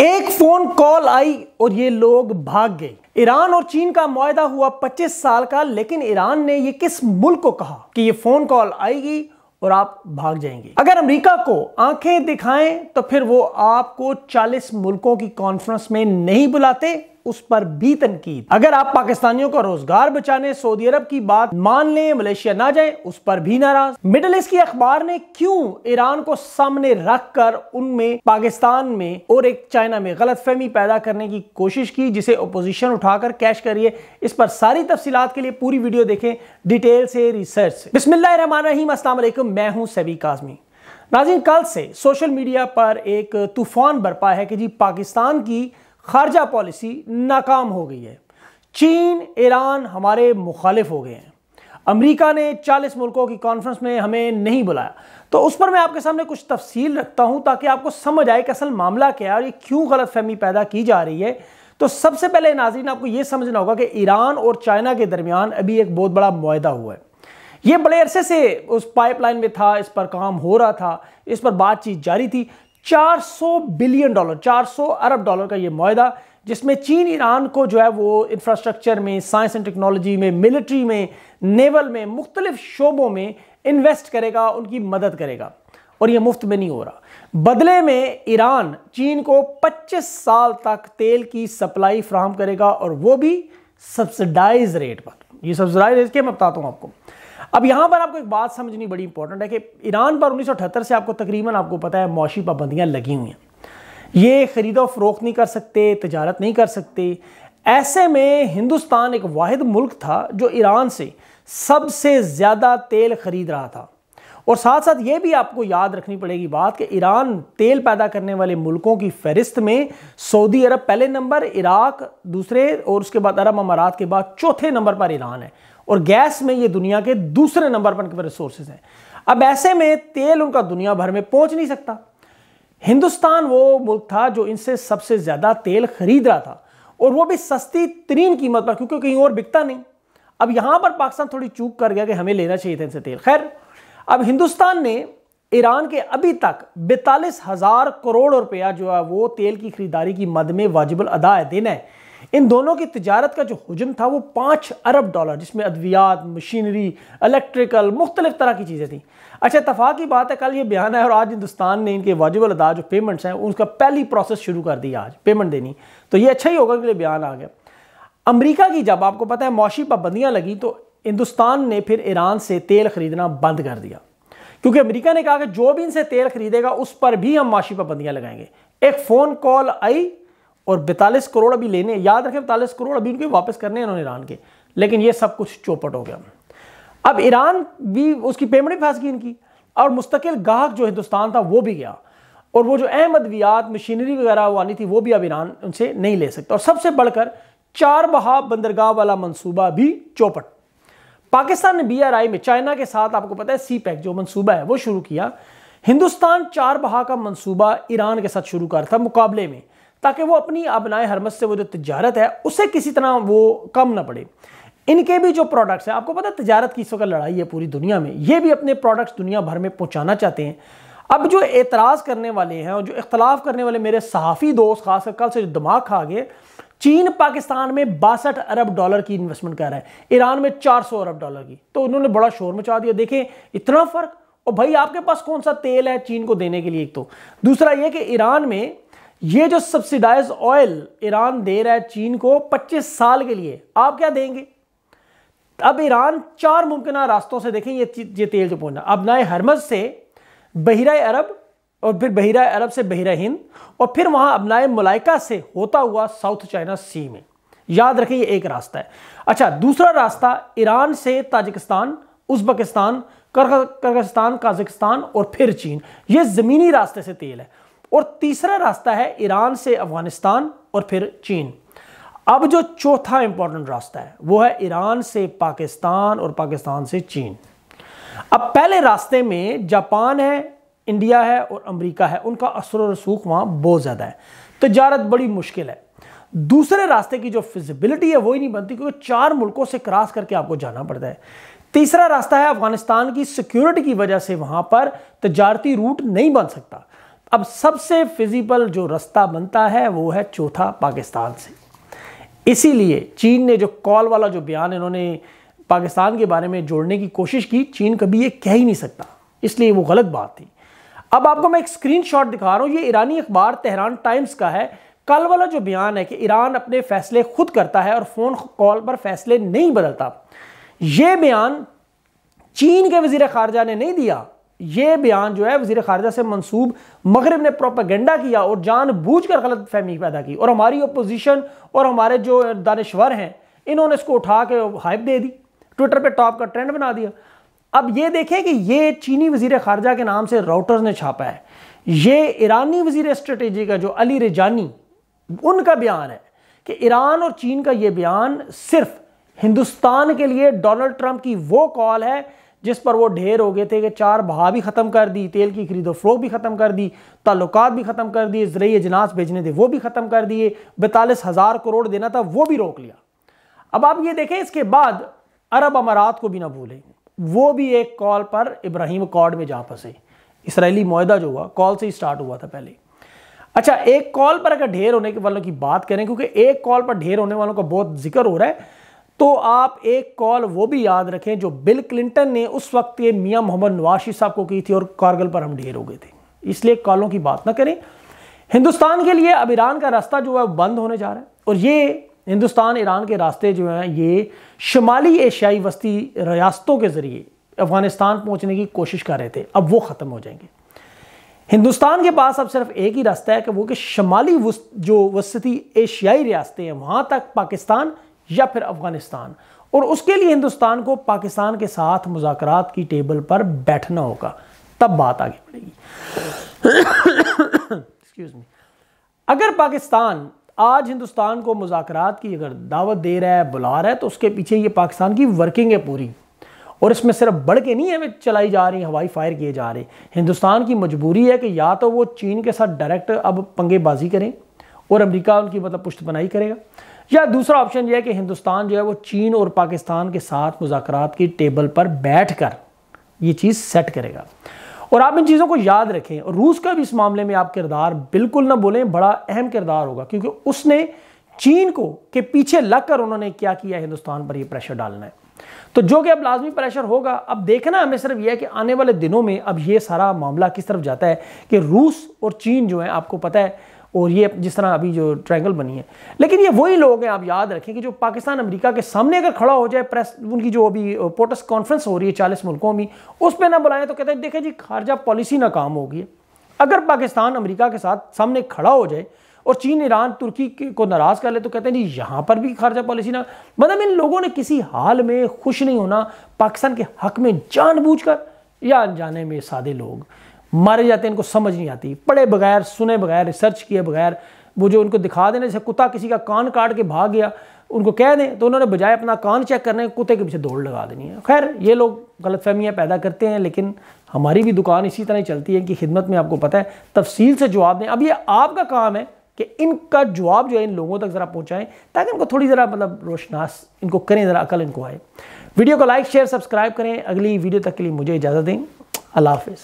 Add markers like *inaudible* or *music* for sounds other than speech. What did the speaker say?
एक phone call आई और ये लोग भाग गए ईरान और चीन का मुआदा हुआ 25 साल का लेकिन ईरान ने ये किस मुल्क को कहा कि ये फोन कॉल आएगी और आप भाग जाएंगे अगर अमेरिका को आंखें दिखाएं तो फिर वो आपको 40 मुल्कों की कॉन्फ्रेंस में नहीं बुलाते उस पर भी तनकीद अगर आप पाकिस्तानियों का रोजगार बचाने सऊदी अरब की बात मान ले मलेशिया ना जाए उस पर भी नाराज मिडल ईस्ट की अखबार ने क्यों ईरान को सामने रख कर उनमें पाकिस्तान में और एक चाइना में गलत फहमी पैदा करने की कोशिश की जिसे अपोजिशन उठाकर कैश करिए इस पर सारी तफसीत के लिए पूरी वीडियो देखें डिटेल से रिसर्च से बिस्मिल्लाम मैं हूं सभी काजमी नाजिन कल से सोशल मीडिया पर एक तूफान बरपा है कि जी पाकिस्तान की खारजा पॉलिसी नाकाम हो गई है चीन ईरान हमारे मुखालिफ हो गए हैं अमेरिका ने 40 मुल्कों की कॉन्फ्रेंस में हमें नहीं बुलाया तो उस पर मैं आपके सामने कुछ तफसील रखता हूं ताकि आपको समझ आए कि असल मामला क्या है और ये क्यों गलत फहमी पैदा की जा रही है तो सबसे पहले नाजरीन आपको ये समझना होगा कि ईरान और चाइना के दरमियान अभी एक बहुत बड़ा माहा हुआ है ये बड़े अरसे से उस पाइपलाइन में था इस पर काम हो रहा था इस पर बातचीत जारी थी 400 बिलियन डॉलर 400 अरब डॉलर का ये माह जिसमें चीन ईरान को जो है वो इंफ्रास्ट्रक्चर में साइंस एंड टेक्नोलॉजी में मिलिट्री में नेवल में मुख्तलिफ शोबों में इन्वेस्ट करेगा उनकी मदद करेगा और ये मुफ्त में नहीं हो रहा बदले में ईरान चीन को 25 साल तक तेल की सप्लाई फ्राहम करेगा और वो भी सब्सिडाइज रेट पर ये सब्सिडाइज रेट के मैं बताता हूँ आपको अब यहां पर आपको एक बात समझनी बड़ी इंपॉर्टेंट है कि ईरान पर उन्नीस से आपको तकरीबन आपको पता है मौशी पाबंदियाँ लगी हुई हैं ये खरीदो फरोख्त नहीं कर सकते तजारत नहीं कर सकते ऐसे में हिंदुस्तान एक वाद मुल्क था जो ईरान से सबसे ज़्यादा तेल ख़रीद रहा था और साथ साथ ये भी आपको याद रखनी पड़ेगी बात कि ईरान तेल पैदा करने वाले मुल्कों की फहरिस्त में सऊदी अरब पहले नंबर इराक दूसरे और उसके बाद अरब अमारात के बाद चौथे नंबर पर ईरान है और गैस में ये दुनिया के दूसरे नंबर पर रिसोर्सेज हैं अब ऐसे में तेल उनका दुनिया भर में पहुंच नहीं सकता हिंदुस्तान वो मुल्क था जो इनसे सबसे ज़्यादा तेल खरीद रहा था और वो भी सस्ती तरीन कीमत पर क्योंकि कहीं और बिकता नहीं अब यहाँ पर पाकिस्तान थोड़ी चूक कर गया कि हमें लेना चाहिए था इनसे तेल खैर अब हिंदुस्तान ने ईरान के अभी तक बैतालीस हजार करोड़ रुपया जो है वो तेल की खरीदारी की मद में वाजिबल अदा दिन है इन दोनों की तजारत का जो हजम था वो पाँच अरब डॉलर जिसमें अद्वियात मशीनरी इलेक्ट्रिकल मुख्तलिफ तरह की चीज़ें थी अच्छा इतफाक़ की बात है कल ये बयान है और आज हिंदुस्तान ने इनके वाजिबल अदा जो पेमेंट्स हैं उनका पहली प्रोसेस शुरू कर दिया आज पेमेंट देनी तो ये अच्छा ही होगा कि बयान आ गया अमरीका की जब आपको पता है मौशी पाबंदियाँ लगी तो हिंदुस्तान ने फिर ईरान से तेल खरीदना बंद कर दिया क्योंकि अमेरिका ने कहा कि जो भी इनसे तेल खरीदेगा उस पर भी हम माशी पाबंदियाँ लगाएंगे एक फ़ोन कॉल आई और बैतालीस करोड़ अभी लेने याद रखें बैतालीस करोड़ अभी उनके वापस करने इन्होंने ईरान के लेकिन ये सब कुछ चौपट हो गया अब ईरान भी उसकी पेमेंट भी फंस गई इनकी और मुस्तकिल गाहक जो हिंदुस्तान था वो भी गया और वो जो अहम अद्वियात मशीनरी वगैरह वो आनी थी वो भी अब ईरान उनसे नहीं ले सकता और सबसे बढ़कर चार बहा बंदरगाह वाला मंसूबा भी चौपट पाकिस्तान ने बीआरआई में चाइना के साथ आपको पता है सी पैक e जो मनसूबा है वो शुरू किया हिंदुस्तान चार बहा का मनसूबा ईरान के साथ शुरू कर था मुकाबले में ताकि वो अपनी अपनाए हरमत से वो जो तजारत है उसे किसी तरह वो कम ना पड़े इनके भी जो प्रोडक्ट्स हैं आपको पता है तजारत की इस वक्त लड़ाई है पूरी दुनिया में ये भी अपने प्रोडक्ट्स दुनिया भर में पहुंचाना चाहते हैं अब जो एतराज़ करने वाले हैं और जो इख्तलाफ करने वाले मेरे सहाफ़ी दोस्त खासकर कल से जो दिमाग खा गए चीन पाकिस्तान में बासठ अरब डॉलर की इन्वेस्टमेंट कर रहा है ईरान में 400 अरब डॉलर की तो उन्होंने बड़ा शोर मचा दिया देखें इतना फर्क और भाई आपके पास कौन सा तेल है चीन को देने के लिए एक तो दूसरा यह कि ईरान में यह जो सब्सिडाइज ऑयल ईरान दे रहा है चीन को पच्चीस साल के लिए आप क्या देंगे अब ईरान चार मुमकिन रास्तों से देखें ये ये तेल जो पहुंचना अब नए हरमज से बहिरा अरब और फिर बहिरा अरब से बहिरा हिंद और फिर वहाँ अबनाए मलाइका से होता हुआ साउथ चाइना सी में याद रखें ये एक रास्ता है अच्छा दूसरा रास्ता ईरान से ताजिकिस्तान उजबकिस्तान कर्गिस्तान काजकिस्तान और फिर चीन ये ज़मीनी रास्ते से तेल है और तीसरा रास्ता है ईरान से अफगानिस्तान और फिर चीन अब जो चौथा इंपॉर्टेंट रास्ता है वो है ईरान से पाकिस्तान और पाकिस्तान से चीन अब पहले रास्ते में जापान है इंडिया है और अमेरिका है उनका असर रसूख वहाँ बहुत ज़्यादा है तजारत तो बड़ी मुश्किल है दूसरे रास्ते की जो फिजिबिलिटी है वही नहीं बनती क्योंकि चार मुल्कों से क्रॉस करके आपको जाना पड़ता है तीसरा रास्ता है अफगानिस्तान की सिक्योरिटी की वजह से वहाँ पर तजारती रूट नहीं बन सकता अब सबसे फिजिबल जो रास्ता बनता है वो है चौथा पाकिस्तान से इसीलिए चीन ने जो कॉल वाला जो बयान इन्होंने पाकिस्तान के बारे में जोड़ने की कोशिश की चीन कभी ये कह ही नहीं सकता इसलिए वो गलत बात थी अब आपको मैं एक स्क्रीनशॉट दिखा रहा हूं ये ईरानी अखबार तेहरान टाइम्स का है कल वाला जो बयान है कि ईरान अपने फैसले खुद करता है और फोन कॉल पर फैसले नहीं बदलता ये बयान चीन के वजीर खारजा ने नहीं दिया ये बयान जो है वजीर खारजा से मंसूब मगरब ने प्रोपागेंडा किया और जानबूझकर गलत फहमी पैदा की और हमारी अपोजिशन और हमारे जो दानश्वर हैं इन्होंने इसको उठा के हाइप दे दी ट्विटर पे टॉप का ट्रेंड बना दिया अब ये देखें कि ये चीनी वजीर खारजा के नाम से राउटर्स ने छापा है ये ईरानी वजीर स्ट्रेटेजी का जो अली रिजानी उनका बयान है कि ईरान और चीन का ये बयान सिर्फ हिंदुस्तान के लिए डोनाल्ड ट्रंप की वो कॉल है जिस पर वो ढेर हो गए थे कि चार बहा भी ख़त्म कर दी तेल की खरीदो फरोख भी ख़त्म कर दी ताल्लुक भी ख़त्म कर दिए ज़रिए अजनास भेजने थे वो भी ख़त्म कर दिए बैतालीस हज़ार करोड़ देना था वो भी रोक लिया अब आप ये देखें इसके बाद अरब अमारात को भी ना भूलें वो भी एक कॉल पर इब्राहिम कॉर्ड में जा फंसे इसराइली माहा जो हुआ कॉल से ही स्टार्ट हुआ था पहले अच्छा एक कॉल पर अगर ढेर होने के वालों की बात करें क्योंकि एक कॉल पर ढेर होने वालों का बहुत जिक्र हो रहा है तो आप एक कॉल वो भी याद रखें जो बिल क्लिंटन ने उस वक्त ये मियाँ मोहम्मद नवाशी साहब को की थी और कारगिल पर हम ढेर हो गए थे इसलिए कॉलों की बात ना करें हिंदुस्तान के लिए अब ईरान का रास्ता जो है बंद होने जा रहा है और ये हिंदुस्तान ईरान के रास्ते जो हैं ये शुमाली एशियाई वस्ती रियासतों के ज़रिए अफगानिस्तान पहुंचने की कोशिश कर रहे थे अब वो ख़त्म हो जाएंगे हिंदुस्तान के पास अब सिर्फ एक ही रास्ता है कि वो कि शुमाली जो वस्ती एशियाई रियासतें हैं वहाँ तक पाकिस्तान या फिर अफगानिस्तान और उसके लिए हिंदुस्तान को पाकिस्तान के साथ मुजाकर की टेबल पर बैठना होगा तब बात आगे बढ़ेगी एक्सक्यूज *coughs* मी अगर पाकिस्तान आज हिंदुस्तान को मुजाकरात की अगर दावत दे रहा है बुला रहा है तो उसके पीछे ये पाकिस्तान की वर्किंग है पूरी और इसमें सिर्फ बढ़ के नहीं हमें चलाई जा रही हवाई फायर किए जा रहे हिंदुस्तान की मजबूरी है कि या तो वो चीन के साथ डायरेक्ट अब पंगेबाजी करें और अमेरिका उनकी मतलब पुष्ट बनाई करेगा या दूसरा ऑप्शन यह है कि हिंदुस्तान जो है वो चीन और पाकिस्तान के साथ मुजाकर की टेबल पर बैठ कर ये चीज़ सेट करेगा और आप इन चीज़ों को याद रखें और रूस का भी इस मामले में आप किरदार बिल्कुल ना बोलें बड़ा अहम किरदार होगा क्योंकि उसने चीन को के पीछे लग कर उन्होंने क्या किया हिंदुस्तान पर यह प्रेशर डालना है तो जो कि अब लाजमी प्रेशर होगा अब देखना हमें सिर्फ यह है कि आने वाले दिनों में अब ये सारा मामला किस तरफ जाता है कि रूस और चीन जो है आपको पता है और ये जिस तरह अभी जो ट्रायंगल बनी है लेकिन ये वही लोग हैं आप याद रखें कि जो पाकिस्तान अमेरिका के सामने अगर खड़ा हो जाए प्रेस उनकी जो अभी पोटस कॉन्फ्रेंस हो रही है चालीस मुल्कों में उस पर ना बुलाएं तो कहते हैं देखें जी खारजा पॉलिसी ना काम होगी अगर पाकिस्तान अमरीका के साथ सामने खड़ा हो जाए और चीन ईरान तुर्की को नाराज़ कर ले तो कहते हैं जी यहाँ पर भी खारजा पॉलिसी ना मतलब इन लोगों ने किसी हाल में खुश नहीं होना पाकिस्तान के हक में जानबूझ कर या अनजाने में सादे लोग मारे जाते हैं इनको समझ नहीं आती पढ़े बगैर सुने बगैर रिसर्च किए बगैर वो जो उनको दिखा देने जैसे कुत्ता किसी का कान काट के भाग गया उनको कह दें तो उन्होंने बजाय अपना कान चेक करने कुत्ते के पीछे दौड़ लगा देनी है खैर ये लोग गलत फहमियाँ पैदा करते हैं लेकिन हमारी भी दुकान इसी तरह चलती है कि खिदमत में आपको पता है तफसील से जवाब दें अब ये आपका काम है कि इनका जवाब जो है इन लोगों तक ज़रा पहुँचाएँ ताकि इनको थोड़ी ज़रा मतलब रोशनास इनको करें ज़रा अकल इनको आए वीडियो को लाइक शेयर सब्सक्राइब करें अगली वीडियो तक के लिए मुझे इजाज़त दें अल्लाह हाफ